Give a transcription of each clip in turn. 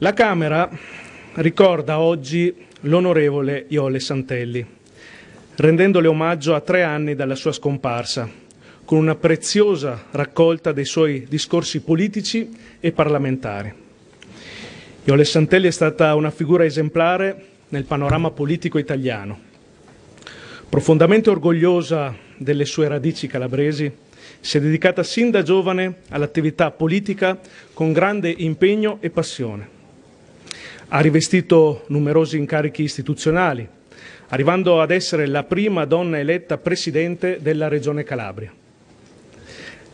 La Camera ricorda oggi l'onorevole Iole Santelli, rendendole omaggio a tre anni dalla sua scomparsa, con una preziosa raccolta dei suoi discorsi politici e parlamentari. Iole Santelli è stata una figura esemplare nel panorama politico italiano. Profondamente orgogliosa delle sue radici calabresi, si è dedicata sin da giovane all'attività politica con grande impegno e passione ha rivestito numerosi incarichi istituzionali, arrivando ad essere la prima donna eletta presidente della Regione Calabria.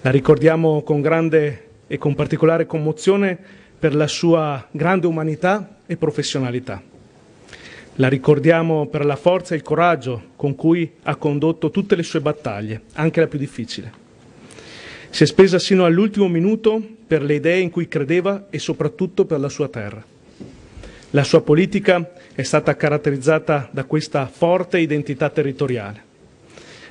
La ricordiamo con grande e con particolare commozione per la sua grande umanità e professionalità. La ricordiamo per la forza e il coraggio con cui ha condotto tutte le sue battaglie, anche la più difficile. Si è spesa sino all'ultimo minuto per le idee in cui credeva e soprattutto per la sua terra. La sua politica è stata caratterizzata da questa forte identità territoriale.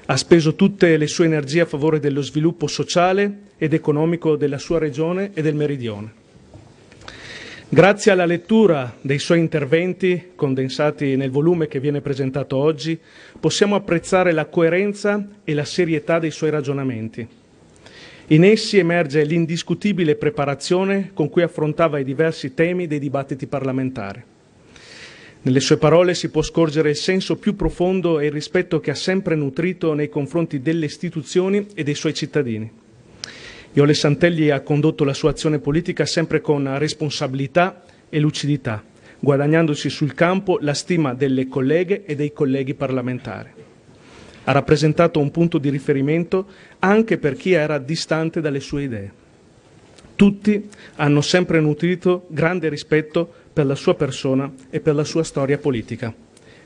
Ha speso tutte le sue energie a favore dello sviluppo sociale ed economico della sua regione e del meridione. Grazie alla lettura dei suoi interventi, condensati nel volume che viene presentato oggi, possiamo apprezzare la coerenza e la serietà dei suoi ragionamenti in essi emerge l'indiscutibile preparazione con cui affrontava i diversi temi dei dibattiti parlamentari. Nelle sue parole si può scorgere il senso più profondo e il rispetto che ha sempre nutrito nei confronti delle istituzioni e dei suoi cittadini. Iole Santelli ha condotto la sua azione politica sempre con responsabilità e lucidità, guadagnandosi sul campo la stima delle colleghe e dei colleghi parlamentari. Ha rappresentato un punto di riferimento anche per chi era distante dalle sue idee. Tutti hanno sempre nutrito grande rispetto per la sua persona e per la sua storia politica.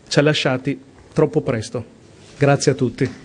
Ci ha lasciati troppo presto. Grazie a tutti.